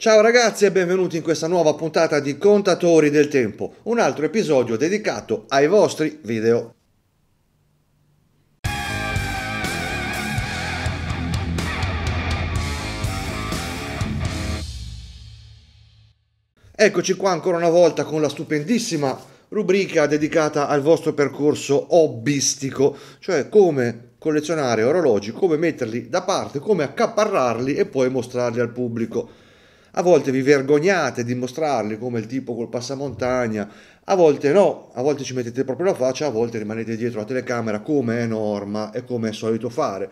Ciao ragazzi e benvenuti in questa nuova puntata di Contatori del Tempo, un altro episodio dedicato ai vostri video. Eccoci qua ancora una volta con la stupendissima rubrica dedicata al vostro percorso hobbistico, cioè come collezionare orologi, come metterli da parte, come accaparrarli e poi mostrarli al pubblico a volte vi vergognate di mostrarli come il tipo col passamontagna, a volte no, a volte ci mettete proprio la faccia, a volte rimanete dietro la telecamera come è norma e come è solito fare.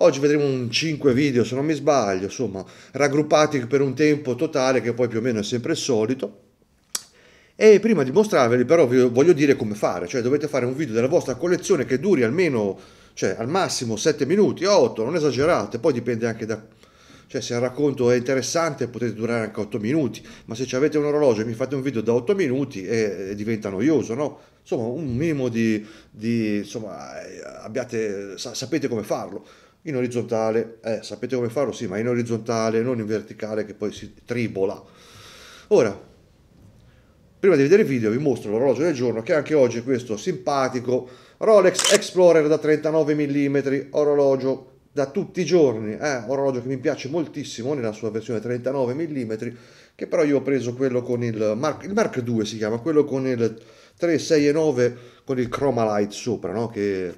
Oggi vedremo un 5 video, se non mi sbaglio, insomma, raggruppati per un tempo totale che poi più o meno è sempre il solito. E prima di mostrarveli però vi voglio dire come fare, cioè dovete fare un video della vostra collezione che duri almeno, cioè al massimo 7 minuti, 8, non esagerate, poi dipende anche da cioè se il racconto è interessante potete durare anche 8 minuti, ma se avete un orologio e mi fate un video da 8 minuti eh, eh, diventa noioso, no? Insomma, un minimo di... di insomma, eh, abbiate, sa, sapete come farlo. In orizzontale, eh, sapete come farlo, sì, ma in orizzontale, non in verticale che poi si tribola. Ora, prima di vedere il video vi mostro l'orologio del giorno che anche oggi è questo simpatico Rolex Explorer da 39 mm orologio da tutti i giorni, eh, orologio che mi piace moltissimo nella sua versione 39 mm, che però io ho preso quello con il Mark, il Mark II si chiama, quello con il 3, 6 e 9 con il chroma light sopra, no? che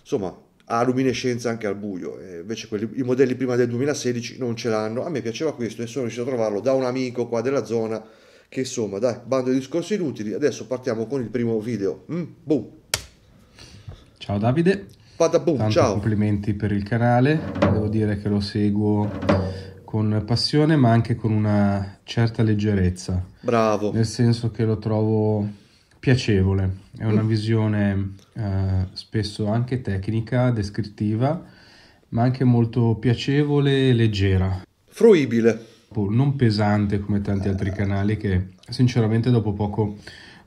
insomma ha luminescenza anche al buio, e invece quelli, i modelli prima del 2016 non ce l'hanno, a me piaceva questo e sono riuscito a trovarlo da un amico qua della zona, che insomma dai, bando di discorsi inutili, adesso partiamo con il primo video, mm, boom! Ciao Davide, Bada boom, Tanto ciao. Complimenti per il canale, devo dire che lo seguo con passione ma anche con una certa leggerezza. Bravo. Nel senso che lo trovo piacevole, è una mm. visione eh, spesso anche tecnica, descrittiva, ma anche molto piacevole e leggera. Fruibile. Boh, non pesante come tanti eh. altri canali che sinceramente dopo poco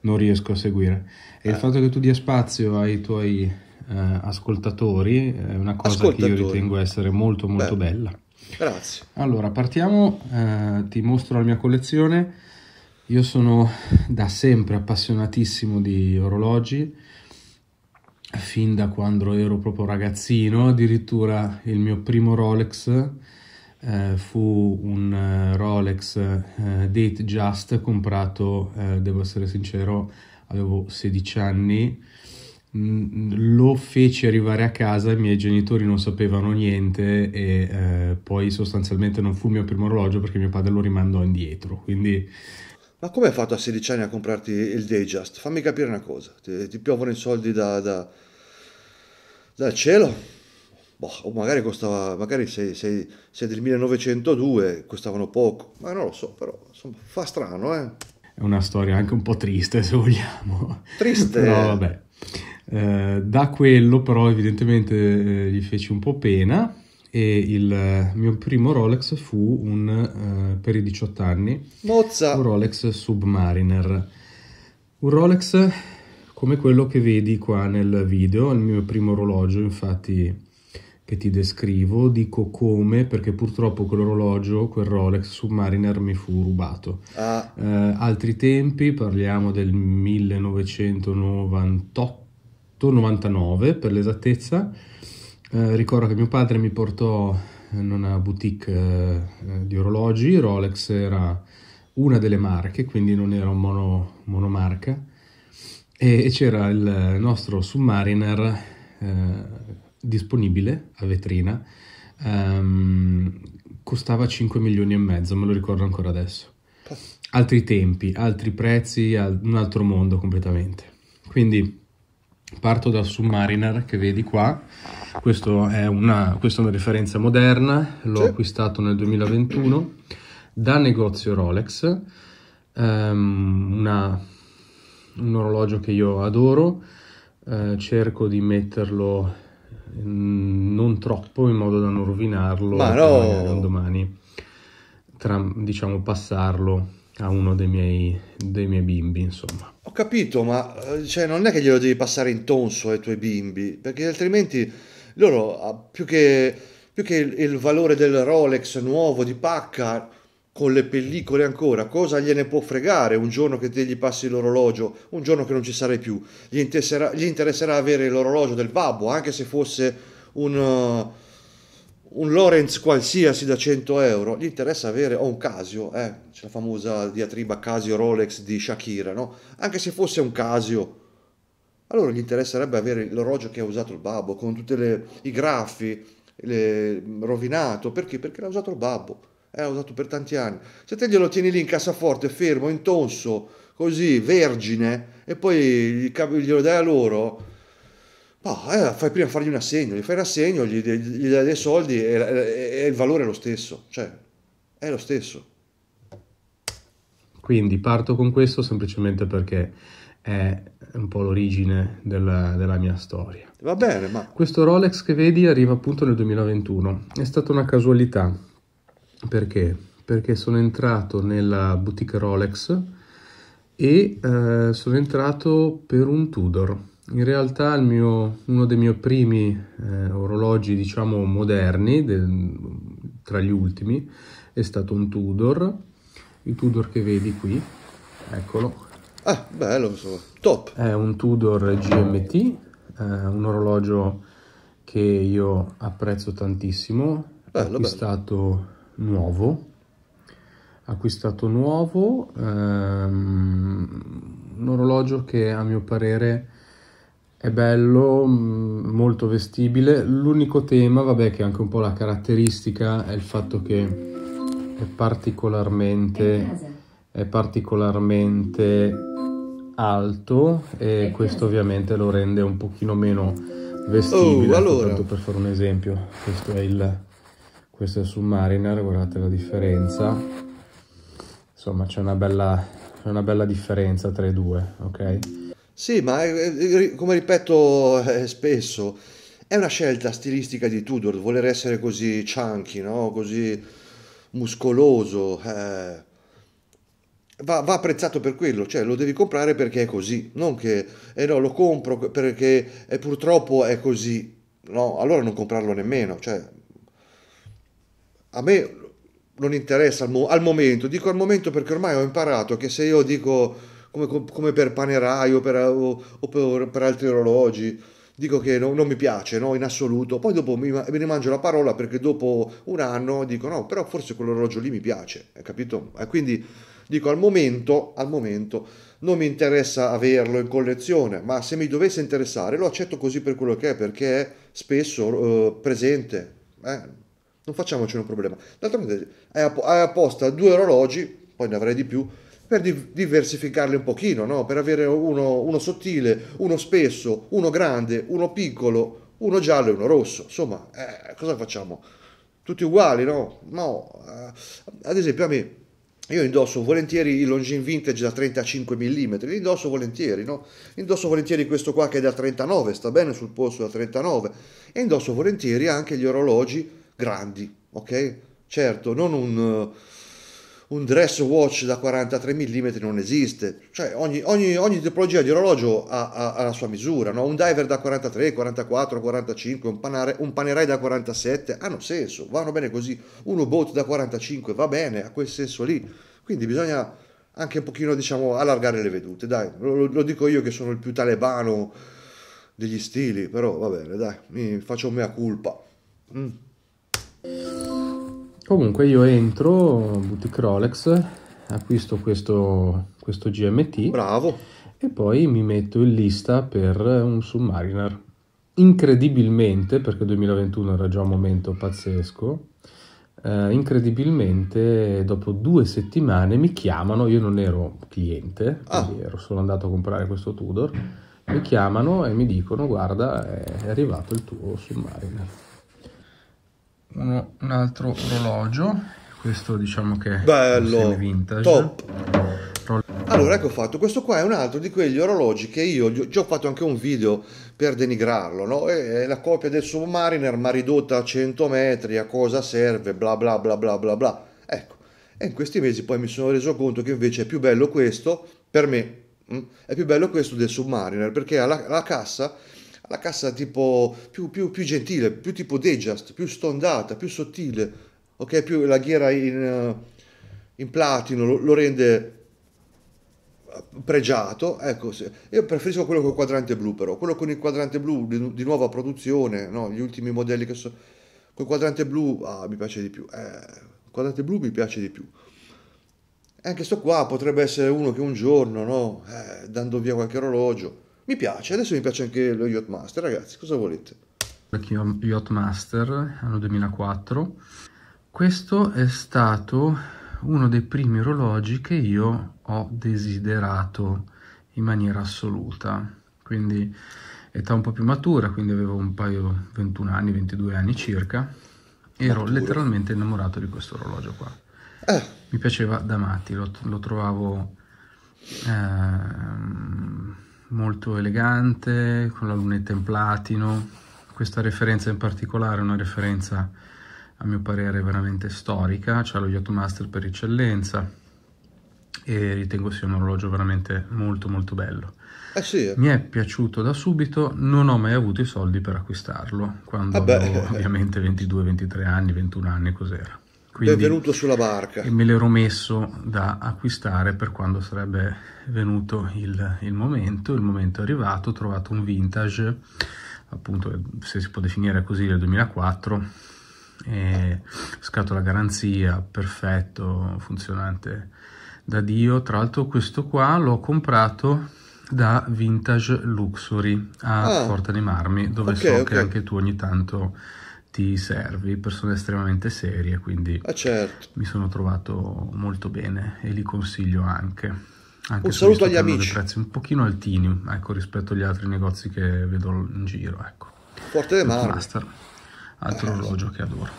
non riesco a seguire. E eh. il fatto che tu dia spazio ai tuoi eh, ascoltatori, è una cosa che io ritengo essere molto molto Beh. bella. Grazie. Allora, partiamo, eh, ti mostro la mia collezione. Io sono da sempre appassionatissimo di orologi, fin da quando ero proprio ragazzino, addirittura il mio primo Rolex eh, fu un eh, Rolex eh, Date Just comprato, eh, devo essere sincero, avevo 16 anni Mm, lo feci arrivare a casa, i miei genitori non sapevano niente e eh, poi sostanzialmente non fu il mio primo orologio perché mio padre lo rimandò indietro. Quindi... Ma come hai fatto a 16 anni a comprarti il Dayjust? Fammi capire una cosa, ti, ti piovono i soldi da, da, dal cielo? Boh, o magari costava, magari se, se, se del 1902 costavano poco, ma non lo so, però insomma, fa strano, eh? È una storia anche un po' triste, se vogliamo. Triste? però vabbè. Eh, da quello però evidentemente eh, gli feci un po' pena e il eh, mio primo Rolex fu un, eh, per i 18 anni, Mozza. un Rolex Submariner. Un Rolex come quello che vedi qua nel video, il mio primo orologio infatti che ti descrivo, dico come perché purtroppo quell'orologio, quel Rolex Submariner mi fu rubato. Ah. Eh, altri tempi, parliamo del 1998-99 per l'esattezza. Eh, ricordo che mio padre mi portò in una boutique eh, di orologi, Rolex era una delle marche, quindi non era un mono, monomarca, e, e c'era il nostro Submariner eh, disponibile a vetrina um, costava 5 milioni e mezzo, me lo ricordo ancora adesso. Altri tempi, altri prezzi, un altro mondo completamente. Quindi parto dal Submariner che vedi qua, è una, questa è una referenza moderna, l'ho sì. acquistato nel 2021 da negozio Rolex, um, una, un orologio che io adoro, uh, cerco di metterlo non troppo in modo da non rovinarlo Ma no. domani, tra, diciamo passarlo a uno dei miei, dei miei, bimbi, insomma. Ho capito, ma eh, cioè, non è che glielo devi passare in tonso ai tuoi bimbi, perché altrimenti loro, ah, più che, più che il, il valore del Rolex nuovo di pacca, con le pellicole ancora, cosa gliene può fregare un giorno che te gli passi l'orologio, un giorno che non ci sarai più, gli interesserà, gli interesserà avere l'orologio del babbo, anche se fosse un, uh, un Lorenz qualsiasi da 100 euro, gli interessa avere, o un Casio, eh, c'è la famosa diatriba Casio Rolex di Shakira, no? Anche se fosse un Casio, allora gli interesserebbe avere l'orologio che ha usato il babbo, con tutti i graffi, le, mm, rovinato, perché? Perché l'ha usato il babbo eh, ho usato per tanti anni. Se te glielo tieni lì in cassaforte, fermo, intonso, così, vergine, e poi glielo dai a loro, oh, eh, fai prima fargli un assegno, gli fai un assegno, gli, gli dai dei soldi e, e, e, il valore è lo stesso, cioè, è lo stesso. Quindi parto con questo semplicemente perché è un po' l'origine della, della mia storia. Va bene, ma... Questo Rolex che vedi arriva appunto nel 2021, è stata una casualità, perché? Perché sono entrato nella boutique Rolex e eh, sono entrato per un Tudor. In realtà mio, uno dei miei primi eh, orologi, diciamo, moderni, del, tra gli ultimi, è stato un Tudor. Il Tudor che vedi qui, eccolo. Ah, bello, insomma, top! È un Tudor GMT, eh, un orologio che io apprezzo tantissimo. Bello, acquistato bello nuovo, acquistato nuovo, ehm, un orologio che a mio parere è bello, mm, molto vestibile, l'unico tema, vabbè, che è anche un po' la caratteristica, è il fatto che è particolarmente, è particolarmente alto e questo ovviamente lo rende un pochino meno vestibile, oh, allora. per fare un esempio, questo è il questo è il Submariner, guardate la differenza insomma c'è una bella, una bella differenza tra i due ok sì ma eh, come ripeto eh, spesso è una scelta stilistica di Tudor voler essere così chunky no? così muscoloso eh. Va, va, apprezzato per quello, cioè lo devi comprare perché è così, non che eh no, lo compro perché è, purtroppo è così, no, allora non comprarlo nemmeno, cioè a me non interessa al, mo- al, momento, dico al momento perché ormai ho imparato che se io dico come, come per Panerai o per, o, o per, per altri orologi, dico che no, non mi piace no, in assoluto, poi dopo mi, mi rimangio la parola perché dopo un anno dico no, però forse quell'orologio lì mi piace, hai capito? E quindi dico al momento, al momento non mi interessa averlo in collezione, ma se mi dovesse interessare lo accetto così per quello che è, perché è spesso eh, presente. Eh non facciamoci un problema. D'altronde hai apposta due orologi, poi ne avrai di più, per diversificarli un pochino, no? per avere uno, uno, sottile, uno spesso, uno grande, uno piccolo, uno giallo e uno rosso. Insomma, eh, cosa facciamo? Tutti uguali, no? No, eh, ad esempio a me, io indosso volentieri il Longin Vintage da 35 mm, li indosso volentieri, no? Indosso volentieri questo qua che è da 39, sta bene sul polso da 39, e indosso volentieri anche gli orologi grandi, ok? Certo, non un, eh, un dress watch da 43 mm non esiste, cioè ogni, ogni, ogni tipologia di orologio ha, ha, ha la sua misura, no? un diver da 43, 44, 45, un, panare, un panerai da 47 hanno senso, vanno bene così, uno boat da 45 va bene, ha quel senso lì, quindi bisogna anche un pochino diciamo allargare le vedute, dai, lo, lo dico io che sono il più talebano degli stili, però va bene, dai, mi faccio mea culpa. Mm. Comunque io entro, Boutique Rolex, acquisto questo, questo GMT. Bravo. E poi mi metto in lista per un Submariner. Incredibilmente, perché 2021 era già un momento pazzesco, eh, incredibilmente dopo due settimane mi chiamano, io non ero cliente, ah. ero solo andato a comprare questo Tudor, mi chiamano e mi dicono guarda è arrivato il tuo Submariner uno, un altro orologio questo diciamo che Bello. è vintage top allora ecco fatto questo qua è un altro di quegli orologi che io già ho fatto anche un video per denigrarlo no? è la copia del submariner ma ridotta a 100 metri a cosa serve bla bla bla bla bla bla ecco e in questi mesi poi mi sono reso conto che invece è più bello questo per me mm, è più bello questo del submariner perché ha la, la cassa la cassa tipo più, più, più gentile, più tipo Dejust, più stondata, più sottile, ok? Più la ghiera in, eh, in platino lo, lo rende eh, pregiato, ecco, io preferisco quello con il quadrante blu però, quello con il quadrante blu di, di nuova produzione, no? gli ultimi modelli che sono, col quadrante blu ah, mi piace di più, eh, il quadrante blu mi piace di più. anche sto qua potrebbe essere uno che un giorno, no? eh, dando via qualche orologio, mi piace, adesso mi piace anche lo Yacht Master, ragazzi, cosa volete? Yacht Master, anno 2004. Questo è stato uno dei primi orologi che io ho desiderato in maniera assoluta. Quindi età un po' più matura, quindi avevo un paio, 21 anni, 22 anni circa, ero Matura. letteralmente innamorato di questo orologio qua. Eh. Mi piaceva da matti, lo, lo trovavo... Ehm, molto elegante con la lunetta in platino questa referenza in particolare è una referenza a mio parere veramente storica c'è cioè lo Yacht Master per eccellenza e ritengo sia un orologio veramente molto molto bello eh sì. Eh. mi è piaciuto da subito non ho mai avuto i soldi per acquistarlo quando ah avevo, ovviamente 22 23 anni 21 anni cos'era quindi, è venuto sulla barca. E me l'ero messo da acquistare per quando sarebbe venuto il, il momento. Il momento è arrivato, ho trovato un vintage, appunto se si può definire così, del 2004. E scatola garanzia, perfetto, funzionante da Dio. Tra l'altro questo qua l'ho comprato da Vintage Luxury a ah, Porta dei Marmi, dove okay, so okay. che anche tu ogni tanto tutti servi, persone estremamente serie, quindi ah, certo. mi sono trovato molto bene e li consiglio anche. Anche un saluto agli amici. prezzi un pochino altini ecco, rispetto agli altri negozi che vedo in giro. Ecco. Forte de Mare. Master, altro eh, orologio che adoro.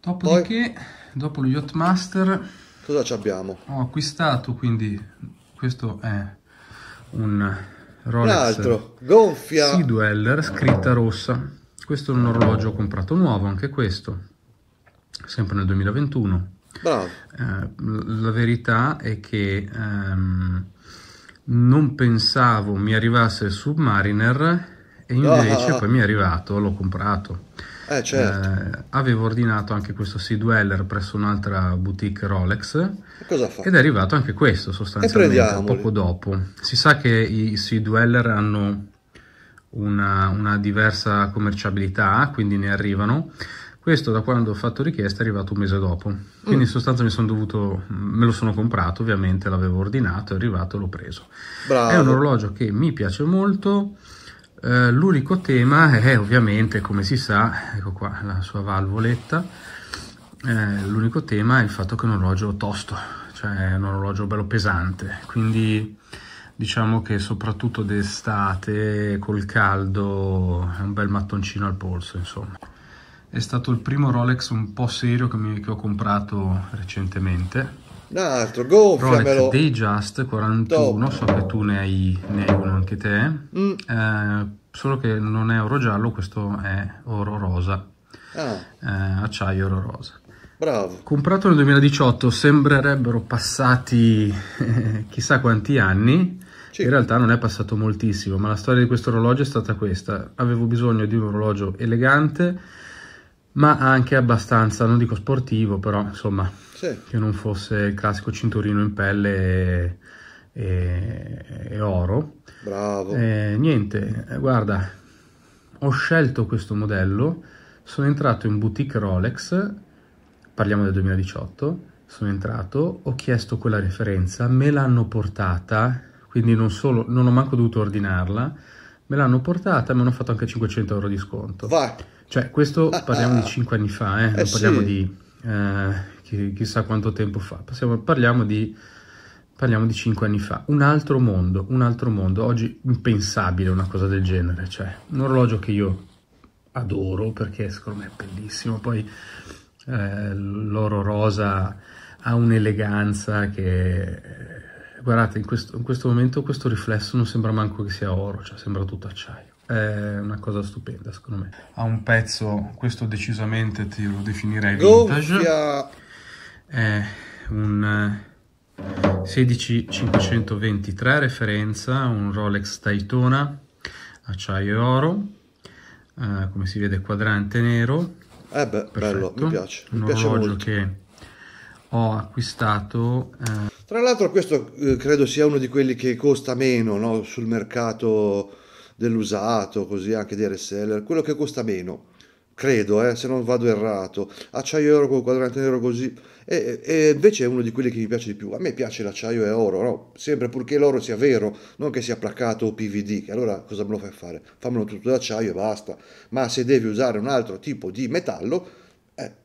Dopodiché, Poi, dopo lo Yacht Master, cosa ci abbiamo? Ho acquistato quindi questo è un Rolex. Un altro, gonfia. Sea Dweller, scritta rossa questo è un orologio comprato nuovo, anche questo, sempre nel 2021. Bravo. Eh, la verità è che ehm, non pensavo mi arrivasse il Submariner e invece ah. poi mi è arrivato, l'ho comprato. Eh, certo. eh, avevo ordinato anche questo Sea Dweller presso un'altra boutique Rolex ed è arrivato anche questo sostanzialmente poco dopo. Si sa che i Sea Dweller hanno una, una diversa commerciabilità, quindi ne arrivano. Questo da quando ho fatto richiesta è arrivato un mese dopo, quindi mm. in sostanza mi sono dovuto, me lo sono comprato ovviamente, l'avevo ordinato, è arrivato e l'ho preso. Bravo. È un orologio che mi piace molto, eh, l'unico tema è ovviamente, come si sa, ecco qua la sua valvoletta, eh, l'unico tema è il fatto che è un orologio tosto, cioè è un orologio bello pesante, quindi diciamo che soprattutto d'estate col caldo è un bel mattoncino al polso insomma è stato il primo Rolex un po' serio che, mi, che ho comprato recentemente un altro gonfiamelo Rolex Dayjust 41 Top. so che tu ne hai, ne hai uno anche te mm. eh, solo che non è oro giallo questo è oro rosa ah. eh, acciaio oro rosa Bravo. Comprato nel 2018, sembrerebbero passati eh, chissà quanti anni, sì. In realtà non è passato moltissimo, ma la storia di questo orologio è stata questa. Avevo bisogno di un orologio elegante, ma anche abbastanza, non dico sportivo, però insomma, sì. che non fosse il classico cinturino in pelle e, e, e oro. Bravo. E, niente, guarda, ho scelto questo modello, sono entrato in boutique Rolex, parliamo del 2018, sono entrato, ho chiesto quella referenza, me l'hanno portata quindi non solo, non ho manco dovuto ordinarla, me l'hanno portata e mi hanno fatto anche 500 euro di sconto. Va. Cioè, questo ah, parliamo di 5 ah, anni fa, eh, eh non parliamo sì. di eh, chissà quanto tempo fa, Passiamo, parliamo di parliamo di 5 anni fa, un altro mondo, un altro mondo, oggi impensabile una cosa del genere, cioè un orologio che io adoro perché secondo me è bellissimo, poi eh, l'oro rosa ha un'eleganza che eh, guardate, in questo, in questo, momento questo riflesso non sembra manco che sia oro, cioè sembra tutto acciaio. È una cosa stupenda, secondo me. Ha un pezzo, questo decisamente ti lo definirei vintage. Gonfia. È un 16523 eh, referenza, un Rolex Daytona, acciaio e oro. Uh, come si vede quadrante nero. Eh beh, Perfetto. bello, mi piace. Mi Un piace orologio che ho acquistato... Uh... Tra l'altro questo eh, credo sia uno di quelli che costa meno no? sul mercato dell'usato, così anche dei reseller, quello che costa meno, credo, eh, se non vado errato, acciaio oro con quadrante nero così, e, e, invece è uno di quelli che mi piace di più, a me piace l'acciaio e oro, no? sempre purché l'oro sia vero, non che sia placcato o PVD, che allora cosa me lo fai fare? Fammelo tutto d'acciaio e basta, ma se devi usare un altro tipo di metallo,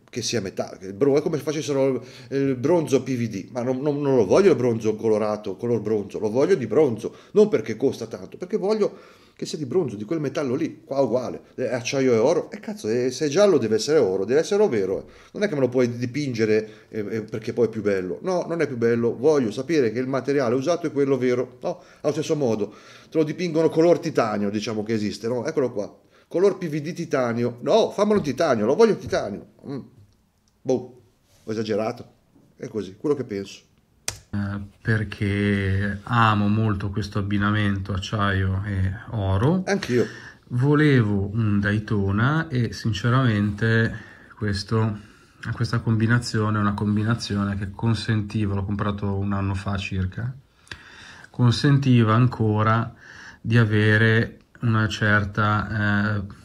che sia metà, il bronzo, è come se facessero il bronzo PVD, ma non, non, non, lo voglio il bronzo colorato, color bronzo, lo voglio di bronzo, non perché costa tanto, perché voglio che sia di bronzo, di quel metallo lì, qua uguale, è acciaio e oro, e cazzo, è, eh, se è giallo deve essere oro, deve essere ovvero, eh. non è che me lo puoi dipingere eh, eh, perché poi è più bello, no, non è più bello, voglio sapere che il materiale usato è quello vero, no, allo stesso modo, te lo dipingono color titanio, diciamo che esiste, no, eccolo qua, color PVD titanio, no, fammelo titanio, lo voglio titanio, mm boh, ho esagerato. È così, quello che penso. Eh, perché amo molto questo abbinamento acciaio e oro. Anch'io. Volevo un Daytona e sinceramente questo, questa combinazione è una combinazione che consentiva, l'ho comprato un anno fa circa, consentiva ancora di avere una certa eh,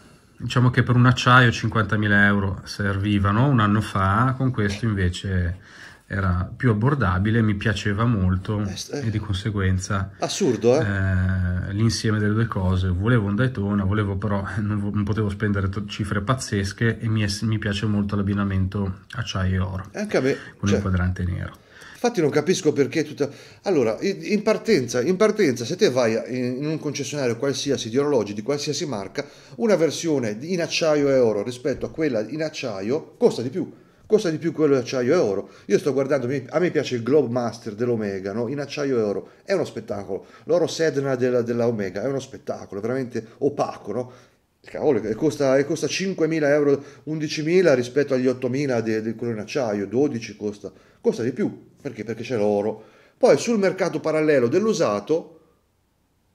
diciamo che per un acciaio 50.000 euro servivano un anno fa, con questo invece era più abbordabile, mi piaceva molto eh, e di conseguenza assurdo eh? eh l'insieme delle due cose, volevo un Daytona, volevo però non, non potevo spendere cifre pazzesche e mi, è, mi piace molto l'abbinamento acciaio e oro Anche a me. con cioè. il quadrante nero. Infatti non capisco perché tutta... Allora, in partenza, in partenza, se te vai in un concessionario qualsiasi di orologi, di qualsiasi marca, una versione in acciaio e oro rispetto a quella in acciaio costa di più. Costa di più quello in acciaio e oro. Io sto guardando, a me piace il Globe Master dell'Omega, no? in acciaio e oro. È uno spettacolo. L'oro Sedna della, della Omega è uno spettacolo, veramente opaco, no? Cavolo, costa, e costa 5.000 euro, 11.000 rispetto agli 8.000 del, di quello in acciaio, 12 costa, costa di più, perché? Perché c'è l'oro. Poi sul mercato parallelo dell'usato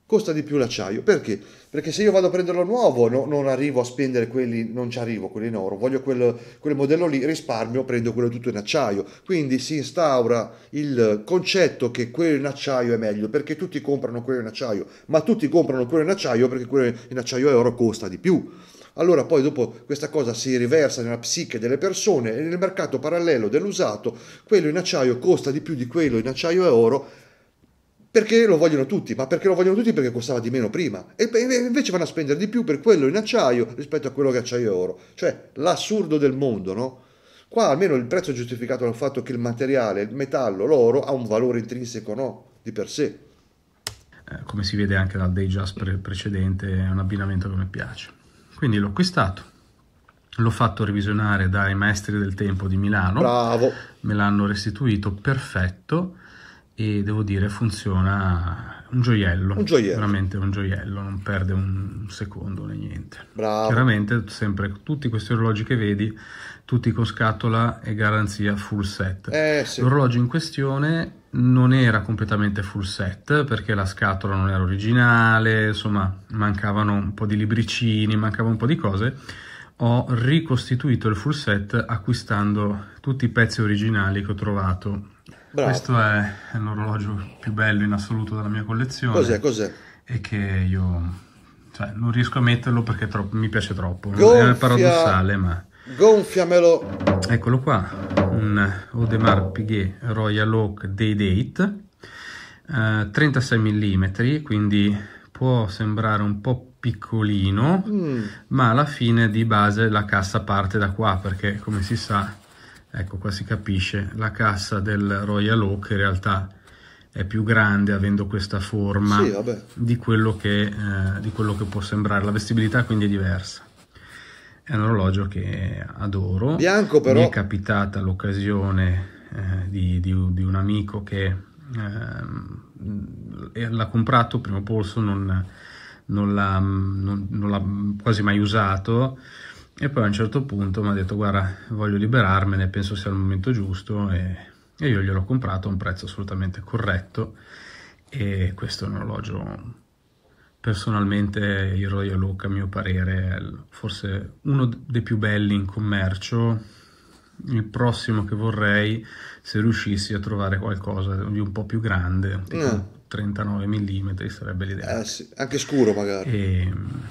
costa di più l'acciaio. Perché? Perché se io vado a prenderlo nuovo no, non arrivo a spendere quelli, non ci arrivo, quelli in oro, voglio quel, quel, modello lì, risparmio, prendo quello tutto in acciaio. Quindi si instaura il concetto che quello in acciaio è meglio, perché tutti comprano quello in acciaio, ma tutti comprano quello in acciaio perché quello in acciaio e oro costa di più. Allora poi dopo questa cosa si riversa nella psiche delle persone e nel mercato parallelo dell'usato quello in acciaio costa di più di quello in acciaio e oro perché lo vogliono tutti, ma perché lo vogliono tutti? Perché costava di meno prima e invece vanno a spendere di più per quello in acciaio rispetto a quello che acciaio e oro, cioè l'assurdo del mondo, no? Qua almeno il prezzo è giustificato dal fatto che il materiale, il metallo, l'oro ha un valore intrinseco no, di per sé. Eh, come si vede anche dal day just pre- precedente, è un abbinamento che mi piace. Quindi l'ho acquistato l'ho fatto revisionare dai maestri del tempo di Milano. Bravo. Me l'hanno restituito perfetto e devo dire funziona un gioiello, un gioiello. veramente un gioiello, non perde un secondo né niente. Bravo. Chiaramente sempre tutti questi orologi che vedi, tutti con scatola e garanzia full set. Eh, sì. L'orologio in questione non era completamente full set perché la scatola non era originale, insomma mancavano un po' di libricini, mancavano un po' di cose. Ho ricostituito il full set acquistando tutti i pezzi originali che ho trovato Bravo. Questo è l'orologio più bello in assoluto della mia collezione. Cos'è, cos'è? E che io... Cioè, non riesco a metterlo perché troppo, mi piace troppo. Gonfia, è paradossale, ma... Gonfiamelo! Eccolo qua, un Audemars Piguet Royal Oak Day-Date. Uh, 36 mm, quindi può sembrare un po' piccolino, mm. ma alla fine di base la cassa parte da qua perché come si sa Ecco, qua si capisce la cassa del Royal Oak in realtà è più grande avendo questa forma sì, di, quello che, eh, di quello che può sembrare. La vestibilità quindi è diversa. È un orologio che adoro. Bianco però. Mi è capitata l'occasione eh, di, di, di, un amico che eh, l'ha comprato primo polso, non, non l'ha quasi mai usato e poi a un certo punto mi ha detto guarda voglio liberarmene, penso sia il momento giusto e, e io gliel'ho comprato a un prezzo assolutamente corretto e questo è un orologio personalmente il Royal Oak a mio parere è forse uno dei più belli in commercio il prossimo che vorrei se riuscissi a trovare qualcosa di un po' più grande tipo mm. 39 mm sarebbe l'idea eh, sì. anche scuro magari e... Ehm,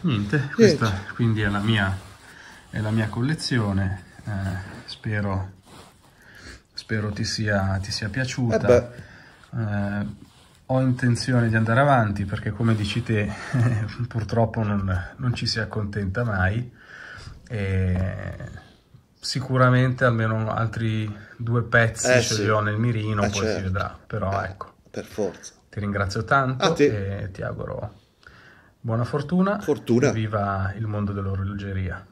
niente questa niente. quindi è la mia, è la mia collezione eh, spero, spero ti sia, ti sia piaciuta eh, eh ho intenzione di andare avanti perché come dici te purtroppo non, non, ci si accontenta mai e sicuramente almeno altri due pezzi eh, ce sì. li ho nel mirino eh, poi certo. si vedrà però eh, ecco per forza ti ringrazio tanto e ti auguro Buona fortuna. Fortuna. Viva il mondo dell'orologeria.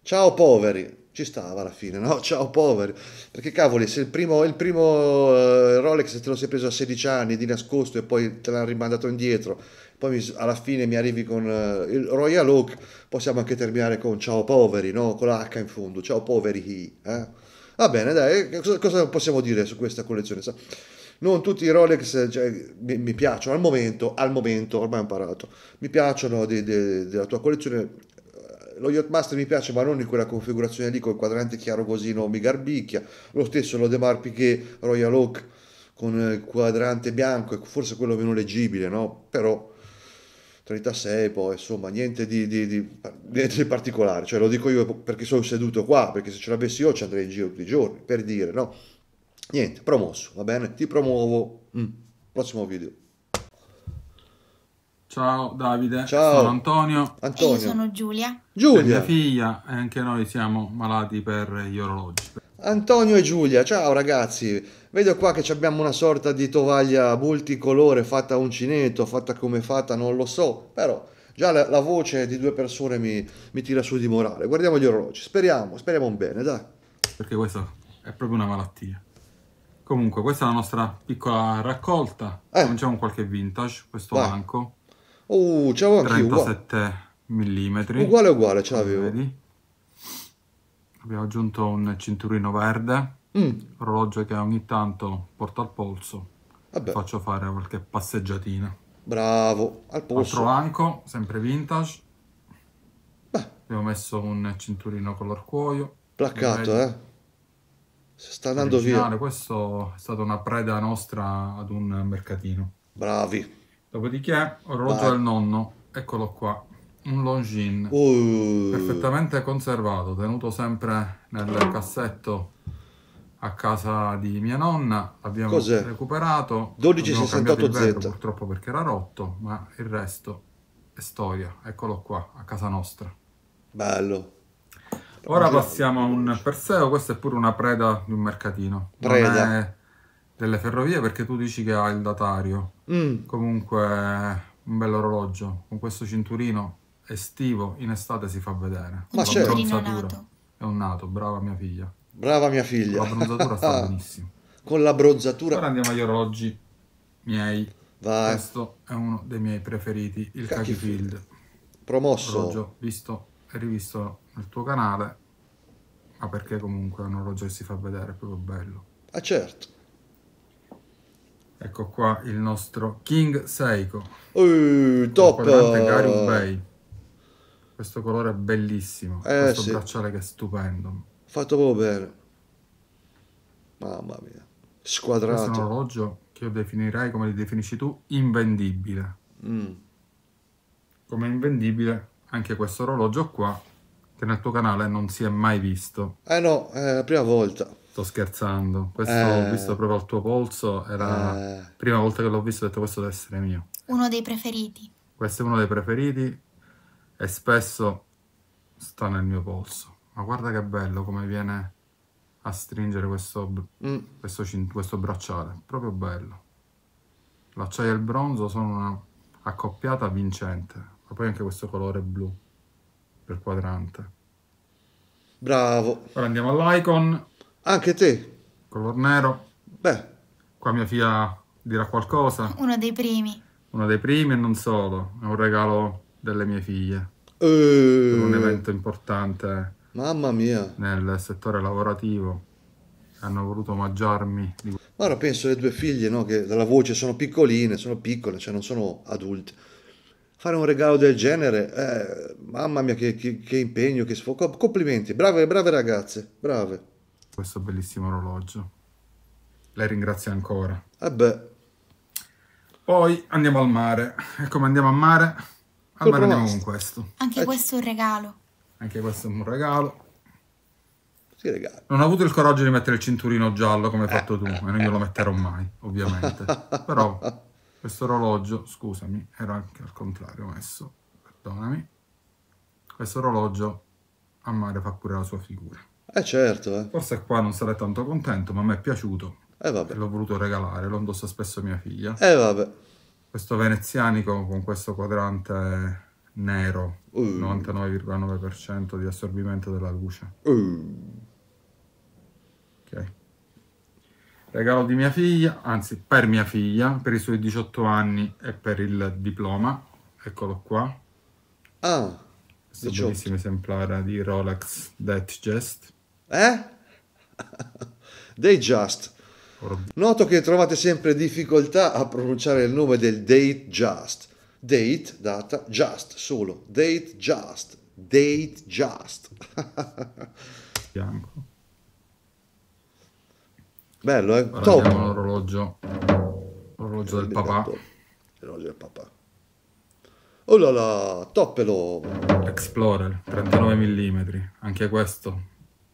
Ciao poveri. Ci stava alla fine, no? Ciao poveri. Perché cavoli, se il primo, il primo uh, Rolex te lo sei preso a 16 anni di nascosto e poi te l'hanno rimandato indietro, poi mi, alla fine mi arrivi con uh, il Royal Oak, possiamo anche terminare con ciao poveri, no? Con la H in fondo, ciao poveri. Eh? Va bene, dai, eh, cosa, cosa possiamo dire su questa collezione? Non tutti i Rolex cioè, mi, mi, piacciono al momento, al momento, ormai ho imparato, mi piacciono de, de, della tua collezione. Eh, lo Yacht Master mi piace, ma non in quella configurazione lì col quadrante chiaro così, non mi garbicchia. Lo stesso lo l'Odemar Piquet Royal Oak con eh, il quadrante bianco, e forse quello meno leggibile, no? Però 36 poi insomma niente di, di, di, niente di, particolare cioè lo dico io perché sono seduto qua perché se ce l'avessi io ci andrei in giro tutti i giorni per dire no niente, promosso, va bene? Ti promuovo. Mm. Prossimo video. Ciao Davide, Ciao. sono Antonio. Antonio. io sono Giulia. Giulia. E mia figlia e anche noi siamo malati per gli orologi. Antonio e Giulia, ciao ragazzi, vedo qua che abbiamo una sorta di tovaglia multicolore fatta a uncinetto, fatta come fatta non lo so, però già la, la voce di due persone mi, mi, tira su di morale. Guardiamo gli orologi, speriamo, speriamo bene, dai. Perché questa è proprio una malattia. Comunque, questa è la nostra piccola raccolta. Eh. Cominciamo con qualche vintage, questo Vai. manco. Oh, ce l'avevo anche 37 mm. Uguale uguale, ce l'avevo. Vedi? Abbiamo aggiunto un cinturino verde, mm. orologio che ogni tanto porto al polso. Vabbè. Faccio fare qualche passeggiatina. Bravo, al polso. Altro manco, sempre vintage. Beh. Abbiamo messo un cinturino color cuoio. Placcato, eh sta andando via. Questo è stata una preda nostra ad un mercatino. Bravi. Dopodiché, orologio Vai. del nonno, eccolo qua. Un longin uh. perfettamente conservato, tenuto sempre nel cassetto a casa di mia nonna, l'abbiamo recuperato. 1268Z. Purtroppo perché era rotto, ma il resto è storia. Eccolo qua, a casa nostra. Bello. Ora passiamo a un Perseo, questa è pure una preda di un mercatino. Preda. delle ferrovie perché tu dici che ha il datario. Mm. Comunque un orologio con questo cinturino estivo in estate si fa vedere. Ma c'è certo. nato. È un nato, brava mia figlia. Brava mia figlia. Con la bronzatura sta benissimo. Con la bronzatura. Ora andiamo agli orologi miei. Vai. Questo è uno dei miei preferiti, il Field. Promosso. Orologio visto rivisto nel tuo canale, ma perché comunque un orologio che si fa vedere, è proprio bello. Ah certo. Ecco qua il nostro King Seiko. Uh, top! Questo colore è bellissimo. Eh, Questo sì. bracciale che è stupendo. Fatto proprio bene. Mamma mia. Squadrato. Questo è un orologio che io definirei, come li definisci tu, invendibile. Mm. Come invendibile anche questo orologio qua che nel tuo canale non si è mai visto. Eh no, è la prima volta. Sto scherzando, questo eh... l'ho visto proprio al tuo polso, era eh... la prima volta che l'ho visto ho detto questo deve essere mio. Uno dei preferiti. Questo è uno dei preferiti e spesso sta nel mio polso. Ma guarda che bello come viene a stringere questo, mm. questo, questo bracciale, proprio bello. L'acciaio e il bronzo sono una accoppiata vincente ma poi anche questo colore blu per quadrante. Bravo. Ora andiamo all'icon. Anche te. Color nero. Beh. Qua mia figlia dirà qualcosa. Uno dei primi. Uno dei primi e non solo, è un regalo delle mie figlie. E... Eh. un evento importante. Mamma mia. Nel settore lavorativo. Hanno voluto omaggiarmi. Ora penso alle due figlie, no? Che dalla voce sono piccoline, sono piccole, cioè non sono adulte fare un regalo del genere, eh, mamma mia che, che, che, impegno, che sfoco, complimenti, brave, brave ragazze, brave. Questo bellissimo orologio, lei ringrazia ancora. Eh beh. Poi andiamo al mare, e come andiamo al mare? Al Col mare andiamo con questo. Anche eh. questo è un regalo. Anche questo è un regalo. Sì, regalo. Non ho avuto il coraggio di mettere il cinturino giallo come hai fatto eh, tu, e non glielo metterò mai, ovviamente. Però questo orologio, scusami, era anche al contrario messo, perdonami, questo orologio a mare fa pure la sua figura. Eh certo, eh. Forse qua non sarei tanto contento, ma a me è piaciuto. Eh vabbè. L'ho voluto regalare, lo indossa spesso mia figlia. Eh vabbè. Questo venezianico con questo quadrante nero, uh. 99,9% di assorbimento della luce. Uh. Ok regalo di mia figlia, anzi per mia figlia, per i suoi 18 anni e per il diploma. Eccolo qua. Ah, questo 18. bellissimo esemplare di Rolex Death Jest. Eh? Day Just. Noto che trovate sempre difficoltà a pronunciare il nome del Date Just. Date, data, just, solo. Date Just. Date Just. Bianco. Bello, eh? Ora Top. l'orologio. L'orologio del papà. L'orologio del papà. Oh là là, toppelo! Explorer, 39 mm, anche questo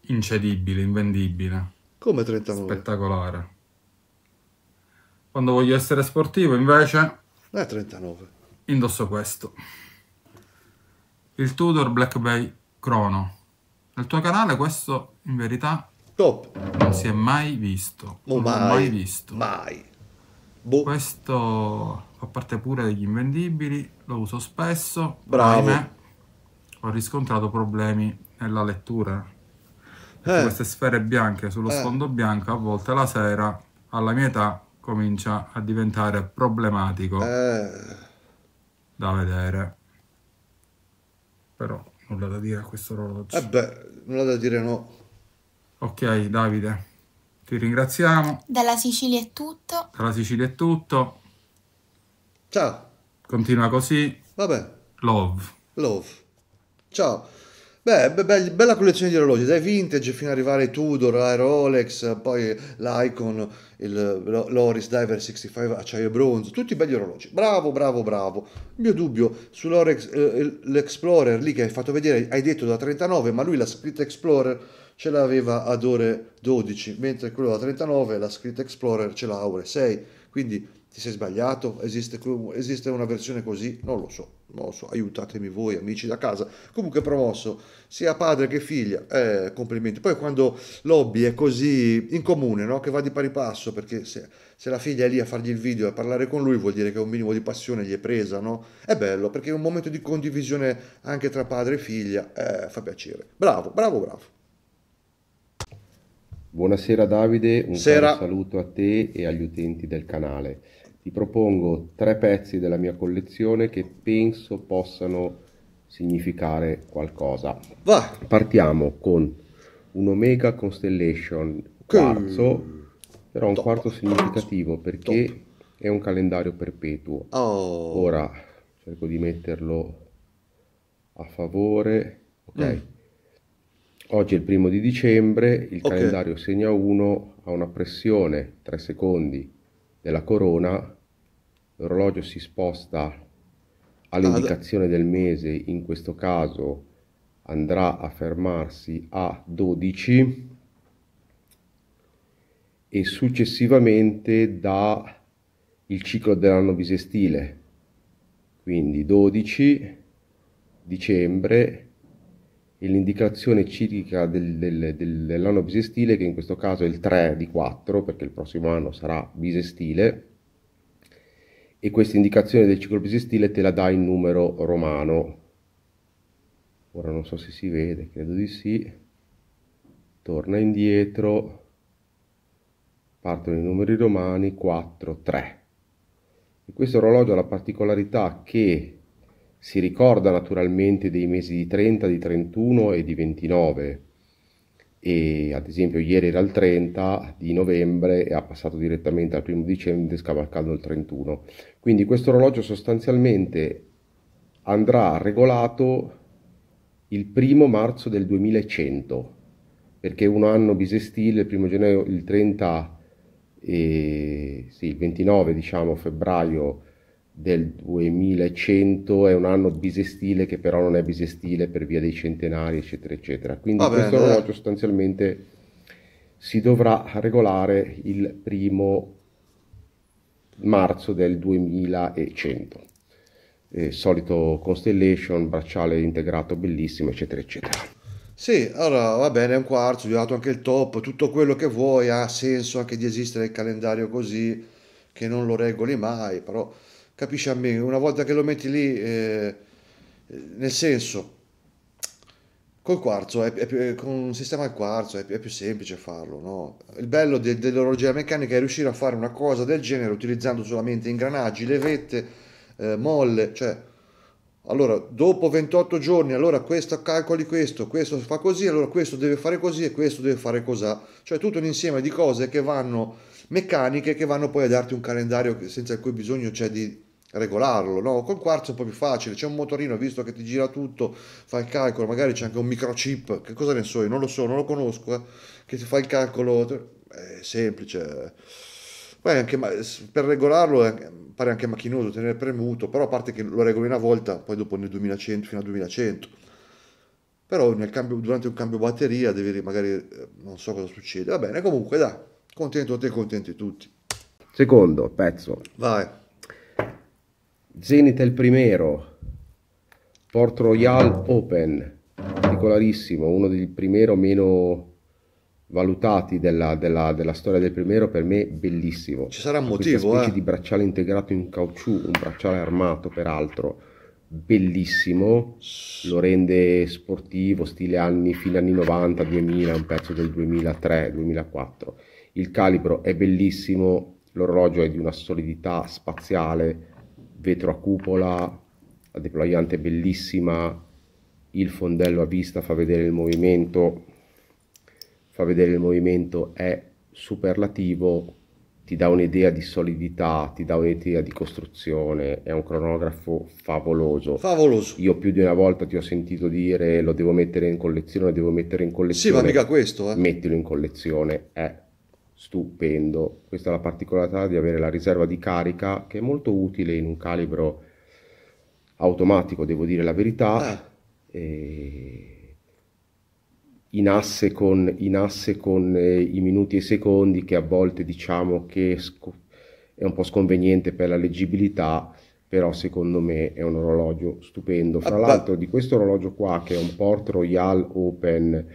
incedibile, invendibile. Come 39? Spettacolare. Quando voglio essere sportivo, invece... Eh, 39. Indosso questo. Il Tudor Black Bay Chrono. Nel tuo canale questo, in verità, Top. Non si è mai visto. No, oh, non mai, mai visto. Mai. Boh. Questo fa parte pure degli invendibili, lo uso spesso. Bravo. Ahimè, ho riscontrato problemi nella lettura. Eh. Queste sfere bianche sullo eh. sfondo bianco a volte la sera, alla mia età, comincia a diventare problematico eh. da vedere. Però nulla da dire a questo orologio. Eh beh, nulla da dire no. Ok Davide, ti ringraziamo. Dalla Sicilia è tutto. Dalla Sicilia è tutto. Ciao. Continua così. Vabbè. Love. Love. Ciao. Beh, be be bella collezione di orologi, dai vintage fino ad arrivare ai Tudor, ai eh, Rolex, poi l'Icon, l'Oris Diver 65 acciaio e bronzo, tutti belli orologi. Bravo, bravo, bravo. Il mio dubbio sull'Explorer eh, lì che hai fatto vedere, hai detto da 39, ma lui l'ha scritto Explorer ce l'aveva ad ore 12, mentre quello da 39, la scritta Explorer, ce l'ha a ore 6. Quindi ti sei sbagliato? Esiste, esiste, una versione così? Non lo so, non lo so, aiutatemi voi amici da casa. Comunque promosso sia padre che figlia, eh, complimenti. Poi quando l'hobby è così in comune, no? che va di pari passo, perché se, se, la figlia è lì a fargli il video e a parlare con lui vuol dire che un minimo di passione gli è presa, no? È bello, perché è un momento di condivisione anche tra padre e figlia, eh, fa piacere. Bravo, bravo, bravo. Buonasera Davide, un saluto a te e agli utenti del canale. Ti propongo tre pezzi della mia collezione che penso possano significare qualcosa. Va. Partiamo con un Omega Constellation quarzo, che... però un Top. quarzo significativo perché Top. è un calendario perpetuo. Oh. Ora cerco di metterlo a favore. Ok. Mm Oggi è il primo di dicembre, il okay. calendario segna 1 ha una pressione 3 secondi della corona, l'orologio si sposta all'indicazione del mese, in questo caso andrà a fermarsi a 12 e successivamente dà il ciclo dell'anno bisestile, quindi 12 dicembre e l'indicazione ciclica del, del, del, dell'anno bisestile, che in questo caso è il 3 di 4, perché il prossimo anno sarà bisestile, e questa indicazione del ciclo bisestile te la dà in numero romano. Ora non so se si vede, credo di sì. Torna indietro, partono i numeri romani 4, 3. E questo orologio ha la particolarità che si ricorda naturalmente dei mesi di 30, di 31 e di 29 e ad esempio ieri era il 30 di novembre e ha passato direttamente al primo dicembre scavalcando il 31 quindi questo orologio sostanzialmente andrà regolato il primo marzo del 2100 perché un anno bisestile il primo gennaio il 30 e sì, il 29 diciamo febbraio del 2100 è un anno bisestile che però non è bisestile per via dei centenari eccetera eccetera quindi Vabbè, questo orologio sostanzialmente si dovrà regolare il primo marzo del 2100 eh, solito constellation bracciale integrato bellissimo eccetera eccetera sì, allora va bene, è un quarzo, ho dato anche il top, tutto quello che vuoi, ha senso anche di esistere il calendario così, che non lo regoli mai, però capisci a me, una volta che lo metti lì, eh, nel senso, col quarzo, è, è eh, con un sistema al quarzo è, più, è più semplice farlo, no? Il bello de, dell'orologia meccanica è riuscire a fare una cosa del genere utilizzando solamente ingranaggi, levette, eh, molle, cioè... Allora, dopo 28 giorni, allora questo calcoli questo, questo fa così, allora questo deve fare così e questo deve fare cos'ha. Cioè tutto un insieme di cose che vanno meccaniche che vanno poi a darti un calendario senza il cui bisogno c'è di regolarlo, no? Col quarzo è un po' più facile, c'è un motorino, visto che ti gira tutto, fa il calcolo, magari c'è anche un microchip, che cosa ne so io, non lo so, non lo conosco, eh? che ti fa il calcolo, è semplice. Poi anche, per regolarlo è, pare anche macchinoso tenere premuto, però a parte che lo regoli una volta, poi dopo nel 2100 fino al 2100. Però cambio, durante un cambio batteria devi magari, eh, non so cosa succede, va bene, comunque dai, contento te, contenti tutti. Secondo pezzo. Vai. Zenith El Primero, Port Royal Open, particolarissimo, uno dei Primero meno valutati della, della, della, storia del Primero, per me bellissimo. Ci sarà un motivo, Questa eh? di bracciale integrato in caucciù, un bracciale armato peraltro, bellissimo, lo rende sportivo, stile anni, fine anni 90, 2000, un pezzo del 2003, 2004. Il calibro è bellissimo, l'orologio è di una solidità spaziale, vetro a cupola, la deployante bellissima, il fondello a vista fa vedere il movimento, fa vedere il movimento è superlativo, ti dà un'idea di solidità, ti dà un'idea di costruzione, è un cronografo favoloso. Favoloso. Io più di una volta ti ho sentito dire lo devo mettere in collezione, lo devo mettere in collezione. Sì, ma mica questo, eh. Mettilo in collezione, è stupendo. Questa è la particolarità di avere la riserva di carica che è molto utile in un calibro automatico, devo dire la verità. Ah. E... In asse, con, in asse con, eh, i minuti e i secondi che a volte diciamo che è un po' sconveniente per la leggibilità però secondo me è un orologio stupendo fra ah, l'altro di questo orologio qua che è un Port Royal Open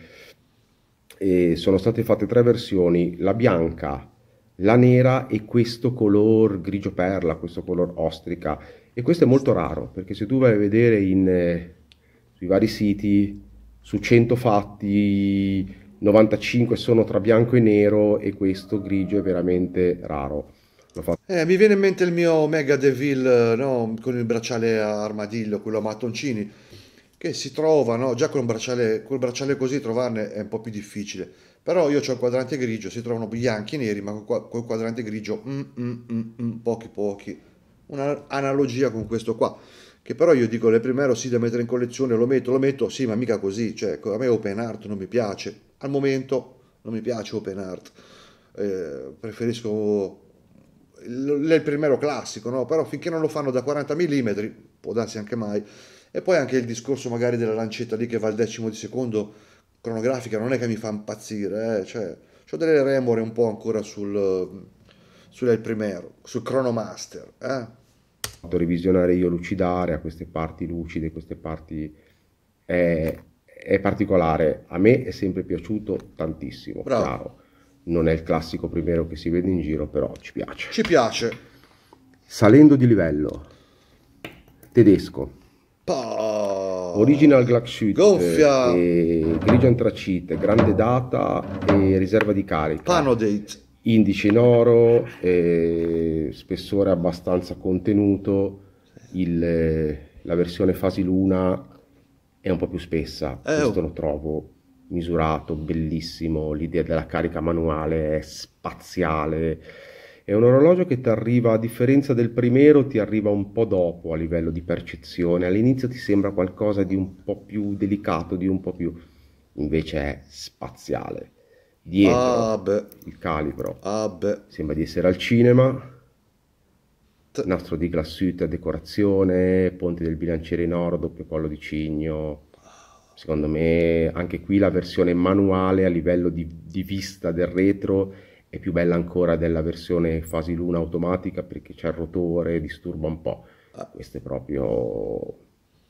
eh, sono state fatte tre versioni, la bianca, la nera e questo color grigio perla, questo color ostrica. E questo è molto raro, perché se tu vai a vedere in, eh, sui vari siti, su 100 fatti, 95 sono tra bianco e nero e questo grigio è veramente raro. Eh, mi viene in mente il mio Mega Devil eh, no? con il bracciale a armadillo, quello a mattoncini che si trovano, già con un bracciale, col bracciale così trovarne è un po' più difficile, però io ho il quadrante grigio, si trovano bianchi e neri, ma col, col quadrante grigio mm, mm, mm, mm pochi pochi, un'analogia con questo qua, che però io dico le primero sì da mettere in collezione, lo metto, lo metto, sì ma mica così, cioè a me open art non mi piace, al momento non mi piace open art, eh, preferisco il, il primero classico, no? però finché non lo fanno da 40 mm, può darsi anche mai, e poi anche il discorso magari della lancetta lì che va al decimo di secondo cronografica non è che mi fa impazzire, eh? cioè ho delle remore un po' ancora sul, sul Primero, sul Chronomaster. Eh? Fatto revisionare io, lucidare a queste parti lucide, queste parti... È, è particolare, a me è sempre piaciuto tantissimo, Bravo. Chiaro. Non è il classico Primero che si vede in giro, però ci piace. Ci piace. Salendo di livello, tedesco, Pa. Original Glaxute Gonfia eh, e grigio antracite, grande data e riserva di carica. Panodate. Indice in oro, spessore abbastanza contenuto. Il, eh, la versione fasi luna è un po' più spessa, eh, oh. questo oh. lo trovo misurato, bellissimo, l'idea della carica manuale è spaziale, è un orologio che ti arriva, a differenza del primero, ti arriva un po' dopo a livello di percezione. All'inizio ti sembra qualcosa di un po' più delicato, di un po' più... invece è spaziale. Dietro ah, il calibro. Ah, sembra di essere al cinema. T- nastro di glassuit a decorazione, ponte del bilanciere in oro, doppio collo di cigno. Secondo me anche qui la versione manuale a livello di, di vista del retro è più bella ancora della versione fasi luna automatica perché c'è il rotore, disturba un po'. Ah. Questo è proprio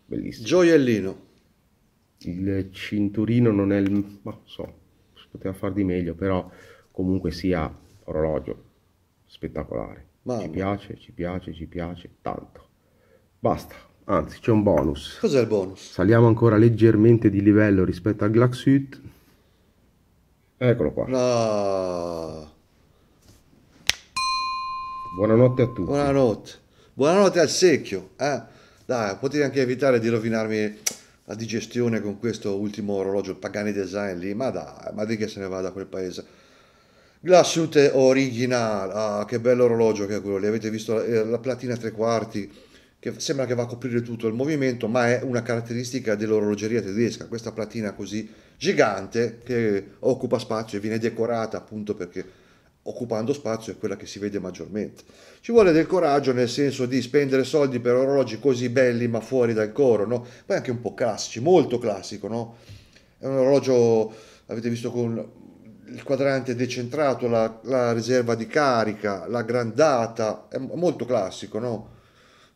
bellissimo. Gioiellino. Il cinturino non è il... ma so, si poteva far di meglio, però comunque sia orologio spettacolare. Mamma. Ci piace, ci piace, ci piace, tanto. Basta, anzi c'è un bonus. Cos'è il bonus? Saliamo ancora leggermente di livello rispetto al Glaxut Eccolo qua. No. Buonanotte a tutti. Buonanotte. Buonanotte al secchio. Eh? Dai, potete anche evitare di rovinarmi la digestione con questo ultimo orologio Pagani Design lì. Ma dai, ma di che se ne va da quel paese? Glassute original. Ah, che bello orologio che è quello lì. Avete visto la, eh, la platina a tre quarti? Che sembra che va a coprire tutto il movimento, ma è una caratteristica dell'orologeria tedesca. Questa platina così gigante che occupa spazio e viene decorata appunto perché occupando spazio è quella che si vede maggiormente. Ci vuole del coraggio nel senso di spendere soldi per orologi così belli ma fuori dal coro, no? Poi anche un po' classici, molto classico, no? È un orologio, avete visto con il quadrante decentrato, la, la riserva di carica, la grandata, è molto classico, no?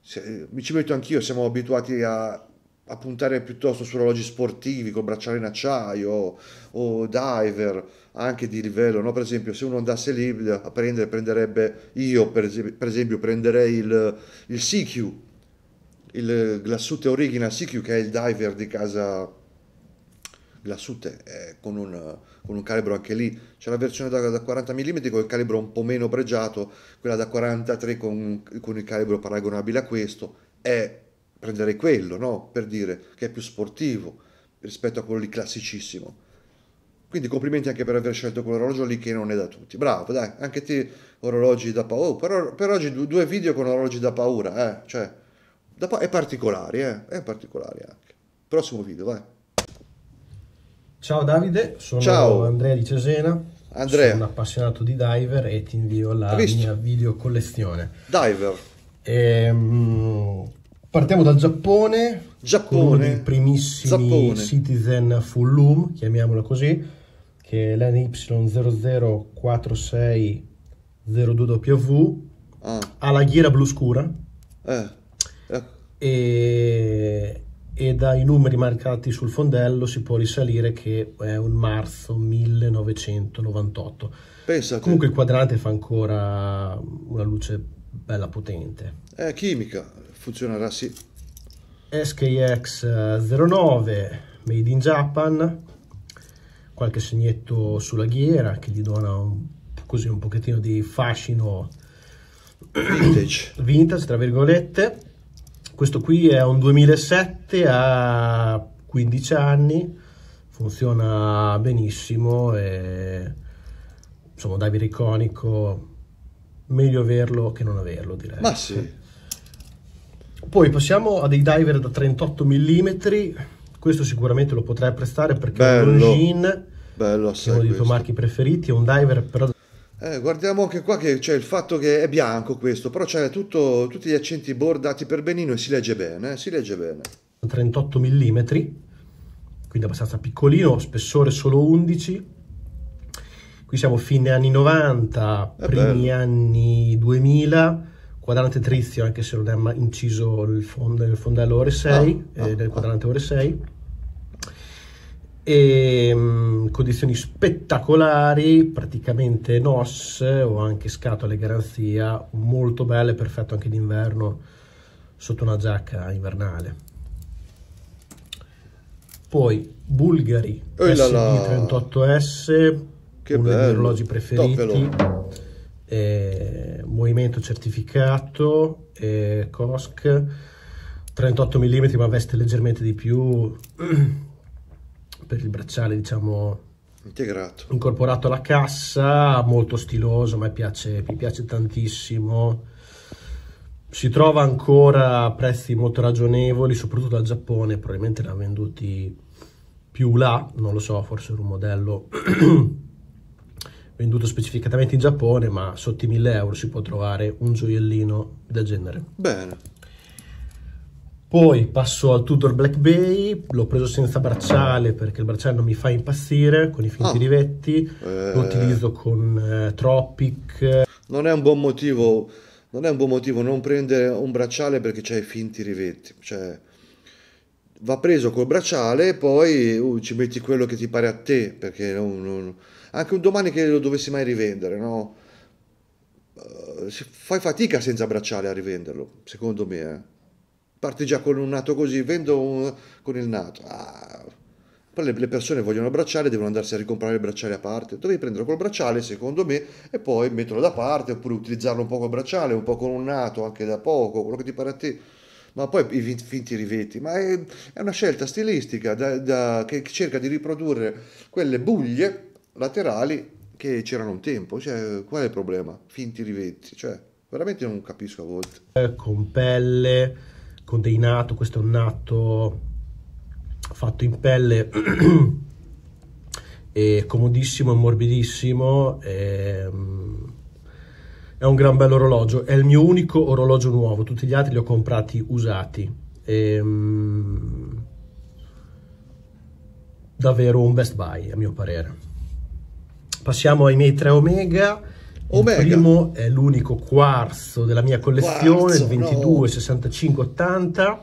Se, mi ci metto anch'io, siamo abituati a a puntare piuttosto su orologi sportivi con bracciale in acciaio o diver anche di livello no? per esempio se uno andasse lì eh, a prendere prenderebbe io per esempio, per esempio prenderei il, il CQ il Glassute Original CQ che è il diver di casa Glassute eh, con, un, con, un, calibro anche lì c'è la versione da, da 40 mm con il calibro un po' meno pregiato quella da 43 con, con il calibro paragonabile a questo è prenderei quello, no? Per dire che è più sportivo rispetto a quello lì classicissimo. Quindi complimenti anche per aver scelto quell'orologio lì che non è da tutti. Bravo, dai, anche te orologi da paura. Oh, per, per, oggi due video con orologi da paura, eh? Cioè, da pa- è particolare, eh? È particolare anche. Prossimo video, vai. Ciao Davide, sono Ciao. Andrea di Cesena. Andrea. Sono un appassionato di diver e ti invio la mia video collezione. Diver. E, ehm, Partiamo dal Giappone, Giappone uno dei primissimi Giappone. Citizen Full Loom, chiamiamola così, che è l'NY004602W, ah. ha la ghiera blu scura eh. Eh. E, e dai numeri marcati sul fondello si può risalire che è un marzo 1998. Pensate. Comunque il quadrante fa ancora una luce bella potente. È chimica, funzionerà sì. SKX09 eh, made in Japan, qualche segnetto sulla ghiera che gli dona un, così un pochettino di fascino vintage. vintage, tra virgolette. Questo qui è un 2007 a 15 anni, funziona benissimo e insomma Davide Iconico meglio averlo che non averlo, direi. Ma sì. Poi passiamo a dei diver da 38 mm. Questo sicuramente lo potrei prestare perché Bello. Longines, Bello, che è uno dei tuoi marchi preferiti, è un diver però eh, guardiamo anche qua che c'è il fatto che è bianco questo, però c'è tutto, tutti gli accenti bordati per benino e si legge bene, eh? si legge bene. 38 mm, quindi abbastanza piccolino, spessore solo 11, Qui siamo fine anni 90, eh primi beh. anni 2000, quadrante trizio, anche se non è inciso il, fond- il fondello ore 6, ah, ah, eh, del ah. quadrante ah. ore 6. E, mh, condizioni spettacolari, praticamente NOS eh, o anche scatole garanzia, molto belle, perfetto anche d'inverno sotto una giacca invernale. Poi Bulgari SD38S che uno bello. dei miei orologi preferiti eh, movimento certificato eh, COSC 38 mm ma veste leggermente di più per il bracciale diciamo integrato incorporato alla cassa molto stiloso a piace, mi piace tantissimo si trova ancora a prezzi molto ragionevoli soprattutto dal Giappone probabilmente l'ha ha venduti più là non lo so forse era un modello venduto specificatamente in Giappone, ma sotto i 1000 euro si può trovare un gioiellino del genere. Bene. Poi passo al Tudor Black Bay, l'ho preso senza bracciale perché il bracciale non mi fa impazzire con i finti ah, rivetti, eh... lo utilizzo con eh, Tropic. Non è un buon motivo non è un buon motivo non prendere un bracciale perché c'è i finti rivetti, cioè va preso col bracciale e poi uh, ci metti quello che ti pare a te, perché non, non, anche un domani che lo dovessi mai rivendere, no? Eh, fai fatica senza bracciale a rivenderlo, secondo me. Eh. Parti già con un nato così, vendo un, con il nato. Ah. Poi le, persone vogliono bracciale, devono andarsi a ricomprare il bracciale a parte. Dovevi prendere col bracciale, secondo me, e poi metterlo da parte, oppure utilizzarlo un po' col bracciale, un po' con un nato, anche da poco, quello che ti pare a te ma poi i finti rivetti, ma è, è una scelta stilistica da, da, che cerca di riprodurre quelle buglie laterali che c'erano un tempo, cioè qual è il problema? Finti rivetti, cioè veramente non capisco a volte. Eh, con pelle, con dei nato, questo è un nato fatto in pelle, è comodissimo, e morbidissimo, è, ehm, è un gran bello orologio, è il mio unico orologio nuovo, tutti gli altri li ho comprati usati. È, ehm, davvero un best buy a mio parere Passiamo ai miei 3 Omega. Omega. Il primo è l'unico quarzo della mia collezione, quarzo, 22, no. 65, 80.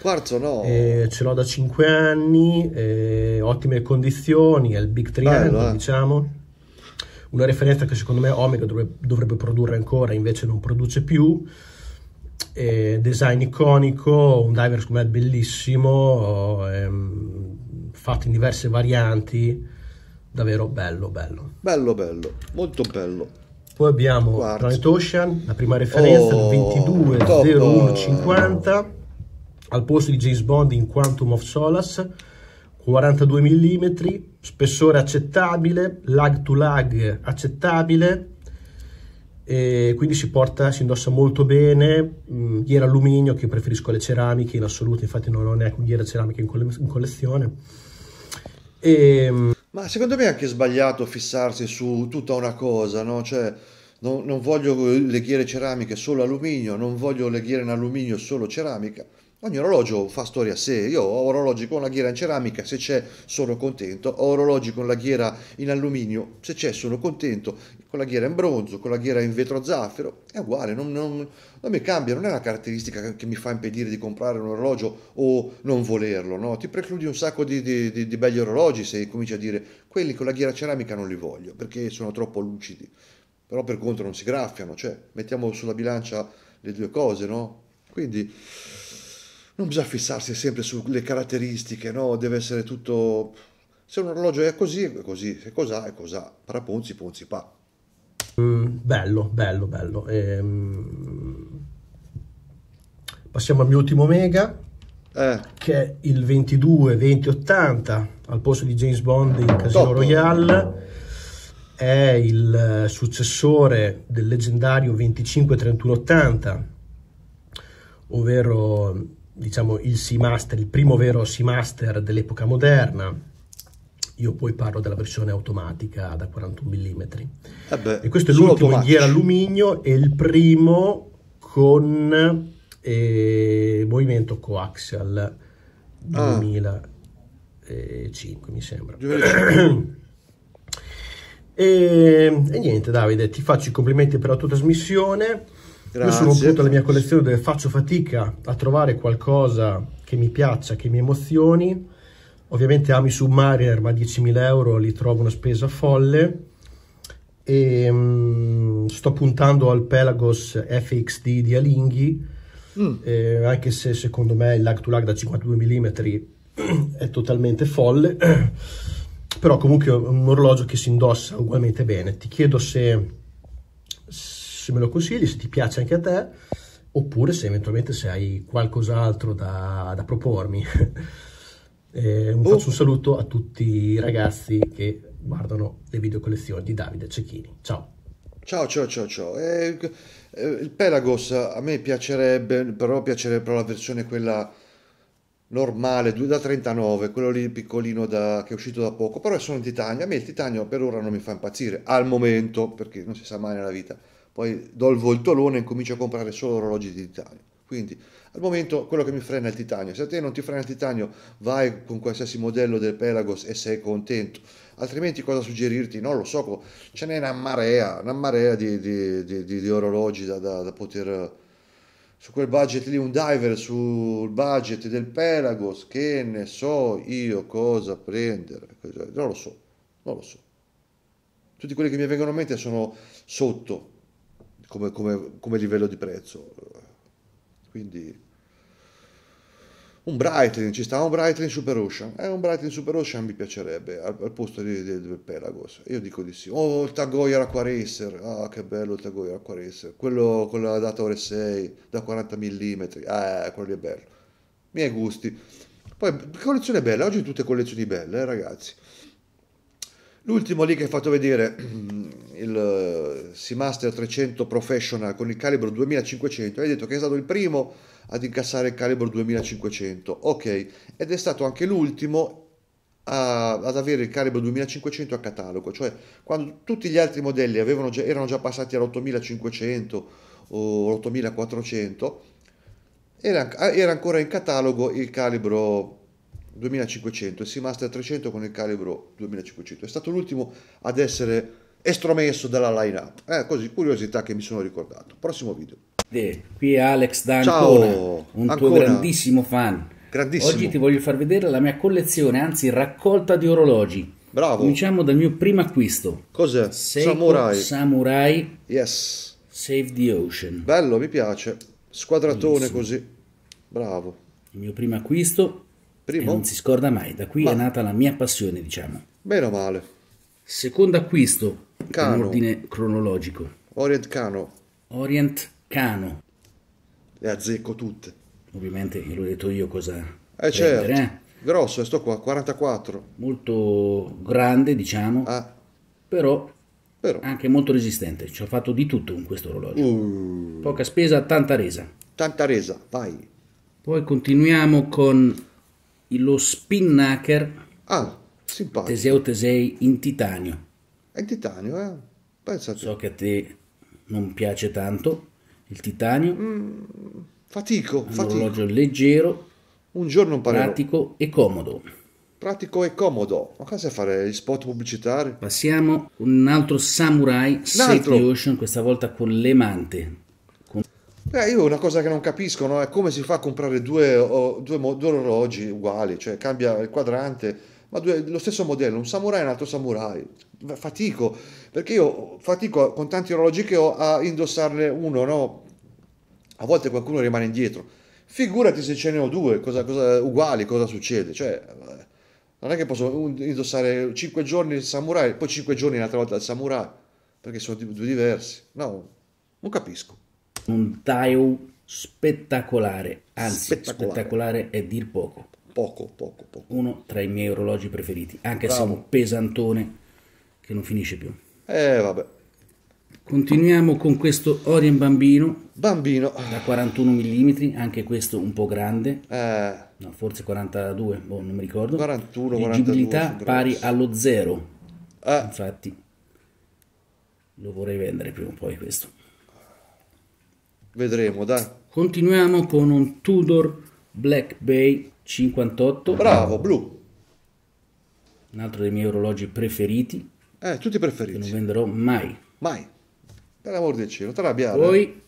Quarzo no. Eh, ce l'ho da 5 anni, eh, ottime condizioni, è il Big Triangle eh. diciamo. Una referenza che secondo me Omega dovrebbe, dovrebbe produrre ancora, invece non produce più. design iconico, un diver secondo me bellissimo, ehm, fatto in diverse varianti davvero bello, bello. Bello, bello, molto bello. Poi abbiamo Guarda. Planet Ocean, la prima referenza, oh, 22.01.50, al posto di James Bond in Quantum of Solace, 42 mm, spessore accettabile, lag to lag accettabile, e quindi si porta, si indossa molto bene, mh, mm, ghiera alluminio che preferisco alle ceramiche in assoluto, infatti non ho neanche ghiera ceramica in, in collezione. E, ehm, ma secondo me è anche sbagliato fissarsi su tutta una cosa, no? Cioè, non, non voglio ghiere ceramiche solo alluminio, non voglio le ghiere in alluminio solo ceramica. Ogni orologio fa storia a sé, io ho orologi con la ghiera in ceramica, se c'è sono contento, ho orologi con la ghiera in alluminio, se c'è sono contento, con la ghiera in bronzo, con la ghiera in vetro zaffero, è uguale, non, non, non mi cambia, non è una caratteristica che mi fa impedire di comprare un orologio o non volerlo, no? ti precludi un sacco di, di, di, di belli orologi se cominci a dire quelli con la ghiera ceramica non li voglio perché sono troppo lucidi, però per contro non si graffiano, cioè mettiamo sulla bilancia le due cose, no? Quindi non bisogna fissarsi sempre sulle caratteristiche, no? Deve essere tutto... Se un orologio è così, è così, se cos'ha, è cos'ha. Paraponzi, ponzi, pa. Mm, bello, bello, bello. Ehm, passiamo al mio ultimo mega, eh. che è il 22-2080 al posto di James Bond in Casino Top. Royale. È il eh, successore del leggendario 25-3180, ovvero diciamo il Seamaster, il primo vero Seamaster dell'epoca moderna io poi parlo della versione automatica da 41 mm. Eh beh, e questo è l'ultimo in ghiera alluminio e il primo con eh, movimento coaxial ah. 2005 mi sembra. e, e niente Davide, ti faccio i complimenti per la tua trasmissione. Grazie. Io sono appunto alla mia collezione dove faccio fatica a trovare qualcosa che mi piaccia, che mi emozioni Ovviamente Ami Submariner, ma 10.000 euro li trovo una spesa folle. E, um, sto puntando al Pelagos FXD di Alinghi, mm. eh, anche se secondo me il lag to lag da 52 mm è totalmente folle. Però comunque è un orologio che si indossa ugualmente bene. Ti chiedo se, se me lo consigli, se ti piace anche a te, oppure se eventualmente se hai qualcos'altro da, da propormi. Eh, un, oh. Faccio un saluto a tutti i ragazzi che guardano le video collezioni di Davide Cecchini. Ciao. Ciao, ciao, ciao, ciao. Eh, eh, il Pelagos a me piacerebbe, però piacerebbe però la versione quella normale, da 39, quello lì piccolino da, che è uscito da poco, però sono in titanio, a me il titanio per ora non mi fa impazzire, al momento, perché non si sa mai nella vita. Poi do il voltolone e comincio a comprare solo orologi di titanio. Quindi al momento quello che mi frena è il titanio. Se a te non ti frena il titanio, vai con qualsiasi modello del Pelagos e sei contento. Altrimenti cosa suggerirti? Non lo so, ce n'è una marea, una marea di, di, di, di orologi da, da, da, poter... Su quel budget lì, un diver sul budget del Pelagos, che ne so io cosa prendere. Non lo so, non lo so. Tutti quelli che mi vengono in mente sono sotto come, come, come livello di prezzo quindi un Breitling, ci sta un Breitling Super Ocean, eh, un Breitling Super Ocean mi piacerebbe al, al posto di, di, del Pelagos, io dico di sì, oh il Tagoya Aqua Racer, ah che bello il Tagoya Aqua Racer, quello con la data ore 6 da 40 mm, ah, eh quello lì è bello, miei gusti, poi collezione bella, oggi tutte collezioni belle eh, ragazzi, L'ultimo lì che hai fatto vedere il eh, Seamaster 300 Professional con il calibro 2500, hai detto che è stato il primo ad incassare il calibro 2500, ok, ed è stato anche l'ultimo a, ad avere il calibro 2500 a catalogo, cioè quando tutti gli altri modelli già, erano già passati all'8500 o 8400, era, era ancora in catalogo il calibro 2500 e Seamaster 300 con il calibro 2500. È stato l'ultimo ad essere estromesso dalla lineup. Eh, così, curiosità che mi sono ricordato. Prossimo video. Qui è Alex da Ciao, un Ancona. tuo grandissimo fan. Grandissimo. Oggi ti voglio far vedere la mia collezione, anzi raccolta di orologi. Bravo. Cominciamo dal mio primo acquisto. Cos'è? Seiko Samurai. Samurai. Yes. Save the Ocean. Bello, mi piace. Squadratone Bellissimo. così. Bravo. Il mio primo acquisto Primo. E non si scorda mai, da qui Ma... è nata la mia passione, diciamo. Bene o male. Secondo acquisto, Cano. in ordine cronologico. Orient Cano. Orient Cano. Le azzecco tutte. Ovviamente l'ho detto io cosa... Eh certo, eh? grosso, eh, sto qua, 44. Molto grande, diciamo, ah. però, però, anche molto resistente. Ci ho fatto di tutto con questo orologio. Uh. Poca spesa, tanta resa. Tanta resa, vai. Poi continuiamo con lo spinnaker ah, simpatico. Teseo Tesei in titanio. È in titanio, eh? Pensate. So che a te non piace tanto il titanio. Mm, fatico, un fatico. orologio leggero, un giorno imparerò. pratico e comodo. Pratico e comodo. Ma cosa fare gli spot pubblicitari? Passiamo un altro samurai, un Ocean, questa volta con l'emante. Beh, io una cosa che non capisco no? è come si fa a comprare due, o, due, due orologi uguali, cioè cambia il quadrante, ma due, lo stesso modello, un samurai e un altro samurai. Fatico, perché io fatico con tanti orologi che ho a indossarne uno, no? A volte qualcuno rimane indietro. Figurati se ce ne ho due cosa, cosa, uguali, cosa succede? Cioè, eh, non è che posso indossare 5 giorni il samurai, poi 5 giorni un'altra volta il samurai, perché sono due diversi. No, non capisco un tile spettacolare, anzi spettacolare, spettacolare è dir poco. Poco, poco, poco. Uno tra i miei orologi preferiti, anche Bravo. se è un pesantone che non finisce più. Eh vabbè. Continuiamo con questo Orient Bambino. Bambino. Da 41 mm, anche questo un po' grande. Eh. No, forse 42, boh, non mi ricordo. 41, Leggibilità 42, pari allo zero. Eh. Infatti lo vorrei vendere prima o poi questo. Vedremo, dai. Continuiamo con un Tudor Black Bay 58. Bravo, blu. Un altro dei miei orologi preferiti. Eh, tutti preferiti. Che non venderò mai. Mai. Per l'amor del cielo, te l'abbiamo. Poi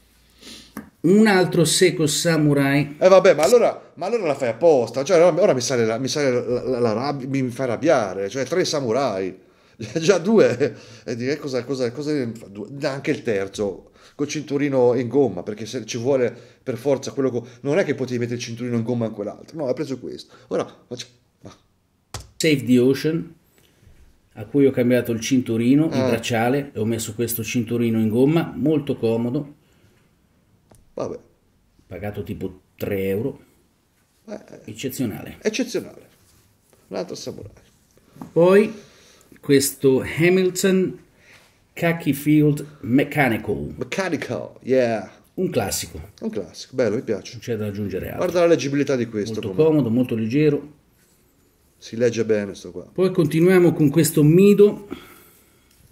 un altro Seco Samurai. Eh vabbè, ma allora, ma allora la fai apposta. Cioè, ora mi sale, la, mi, sale la, la, la rabbia, mi fa arrabbiare. Cioè, tre samurai. Già due. E eh, direi cosa, cosa, cosa... Anche il terzo col cinturino in gomma, perché se ci vuole per forza quello co- non è che potevi mettere il cinturino in gomma in quell'altro, no, ha preso questo. Ora, facciamo. Save the Ocean, a cui ho cambiato il cinturino, ah. il bracciale, e ho messo questo cinturino in gomma, molto comodo. Vabbè. Pagato tipo 3 euro. Eh, eccezionale. Eccezionale. Un altro samurai. Poi questo Hamilton Khaki Field Mechanical. Mechanical, yeah. Un classico. Un classico, bello, mi piace. Non c'è da aggiungere altro. Guarda la leggibilità di questo. Molto comunque. comodo, molto leggero. Si legge bene sto qua. Poi continuiamo con questo Mido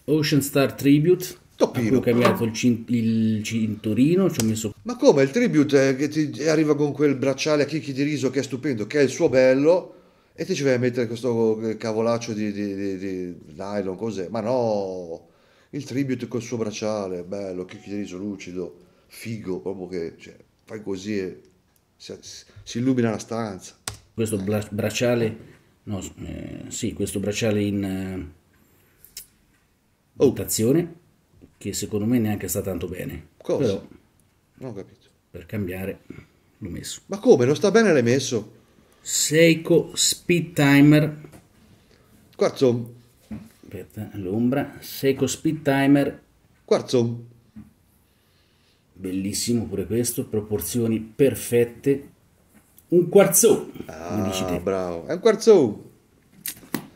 Ocean Star Tribute. Toppino. Ho cambiato il, cint- il cinturino, ci ho messo... Ma come? Il tribute è eh, che ti arriva con quel bracciale a chicchi di riso che è stupendo, che è il suo bello, e ti ci vai a mettere questo eh, cavolaccio di, di, di, di nylon, cos'è? Ma no il tribute col suo bracciale, bello, che chiariso, lucido, figo, proprio che cioè, fai così e si, si, illumina la stanza. Questo bra bracciale, no, eh, sì, questo bracciale in eh, mutazione, oh. che secondo me neanche sta tanto bene. Cosa? Però, non ho capito. Per cambiare l'ho messo. Ma come? Non sta bene l'hai messo? Seiko Speed Timer. Quarzo, aspetta, l'ombra, Seiko Speed Timer. Quarzo. Bellissimo pure questo, proporzioni perfette. Un quarzo. Ah, bravo, è un quarzo.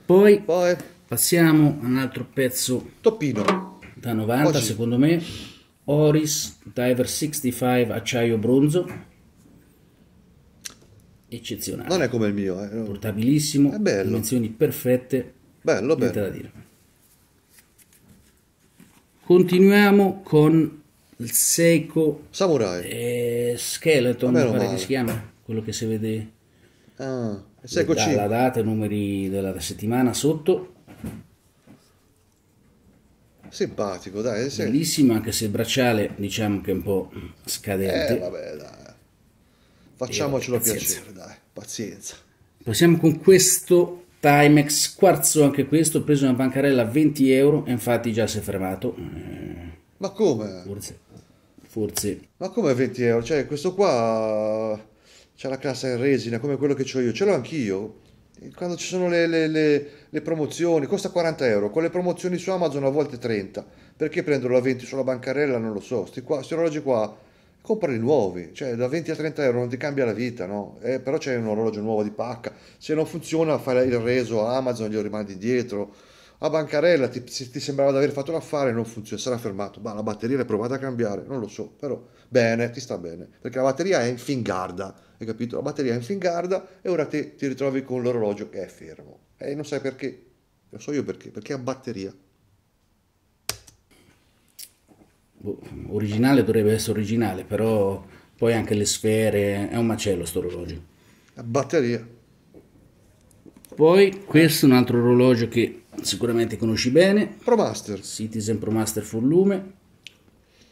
Poi, Poi, passiamo a un altro pezzo. Toppino. Da 90 Oggi. secondo me. Oris Diver 65 acciaio bronzo eccezionale. Non è come il mio, eh. portabilissimo, dimensioni perfette. Bello, bello. Continuiamo con il Seiko Samurai eh, Skeleton, Vabbè, pare che si chiama, quello che si vede ah, la data e i numeri della settimana sotto. Simpatico, dai. Sì. Bellissimo, anche se il bracciale diciamo che è un po' scadente. Eh, vabbè, dai. Facciamocelo eh, piacere, dai, pazienza. Passiamo con questo Timex, quarzo anche questo, preso una bancarella a 20 euro infatti già si è fermato. Eh, Ma come? Forse. Forse. Ma come 20 euro? Cioè questo qua c'è la cassa in resina come quello che ho io, ce l'ho anch'io. Quando ci sono le, le, le, le, promozioni, costa 40 euro, con le promozioni su Amazon a volte 30. Perché prenderlo a 20 sulla bancarella non lo so, sti, qua, sti orologi qua comprali nuovi, cioè da 20 a 30 euro non ti cambia la vita, no? Eh, però c'è un orologio nuovo di pacca, se non funziona fai il reso a Amazon, glielo rimandi indietro, a bancarella ti, se ti sembrava di aver fatto l'affare non funziona, sarà fermato, ma la batteria l'hai provata a cambiare, non lo so, però bene, ti sta bene, perché la batteria è in fingarda, hai capito? La batteria è in fingarda e ora te, ti ritrovi con l'orologio che è fermo e non sai perché, lo so io perché, perché ha batteria. Boh, originale dovrebbe essere originale, però poi anche le sfere, è un macello sto orologio. La batteria. Poi questo è un altro orologio che sicuramente conosci bene. Promaster. Citizen Promaster Full Lume.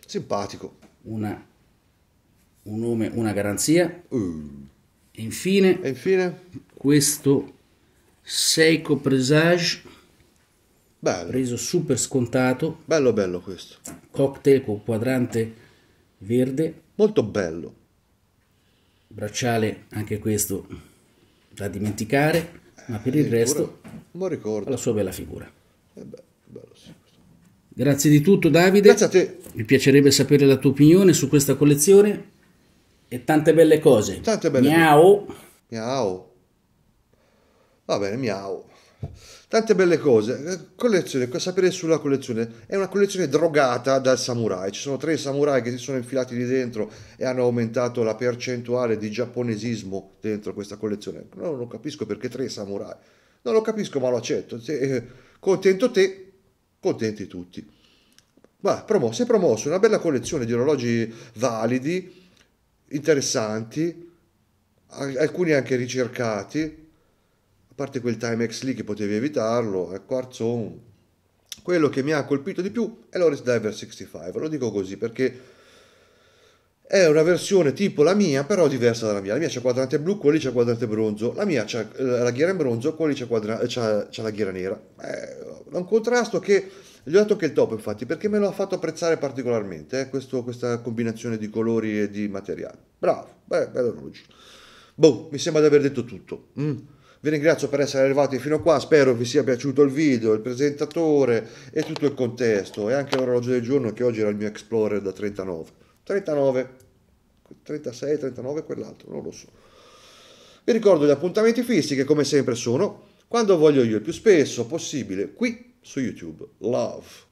Simpatico. Una, un nome, una garanzia. Mm. Uh. E, infine, e infine questo Seiko Presage bello. preso super scontato. Bello bello questo. Cocktail con quadrante verde. Molto bello. Bracciale, anche questo da dimenticare, ma per eh, il resto ricordo. la sua bella figura. Eh beh, bello, sì. Grazie di tutto Davide. Grazie a te. Mi piacerebbe sapere la tua opinione su questa collezione e tante belle cose. Tante belle Miau. Miau. Va bene, miau tante belle cose. Eh, collezione, sapere sulla collezione. È una collezione drogata dal samurai. Ci sono tre samurai che si sono infilati lì dentro e hanno aumentato la percentuale di giapponesismo dentro questa collezione. No, non capisco perché tre samurai. Non lo capisco, ma lo accetto. Eh, contento te, contenti tutti. Ma promo- si è promosso una bella collezione di orologi validi, interessanti, alcuni anche ricercati, a parte quel Timex lì che potevi evitarlo, è eh, Quarzon. Quello che mi ha colpito di più è l'Oris Diver 65, lo dico così perché è una versione tipo la mia, però diversa dalla mia. La mia c'è quadrante blu, quelli c'è quadrante bronzo, la mia c'è eh, la ghiera in bronzo, quelli c'è, quadra- c'è, eh, c'è la ghiera nera. È un contrasto che gli ho dato anche il top, infatti, perché me lo ha fatto apprezzare particolarmente eh, questo, questa combinazione di colori e di materiali. Bravo, beh, bello orologio. Boh, mi sembra di aver detto tutto. Mm. Vi ringrazio per essere arrivati fino a qua, spero vi sia piaciuto il video, il presentatore e tutto il contesto e anche l'orologio del giorno che oggi era il mio Explorer da 39. 39, 36, 39 quell'altro, non lo so. Vi ricordo gli appuntamenti fissi che come sempre sono quando voglio io, il più spesso possibile, qui su YouTube. Love.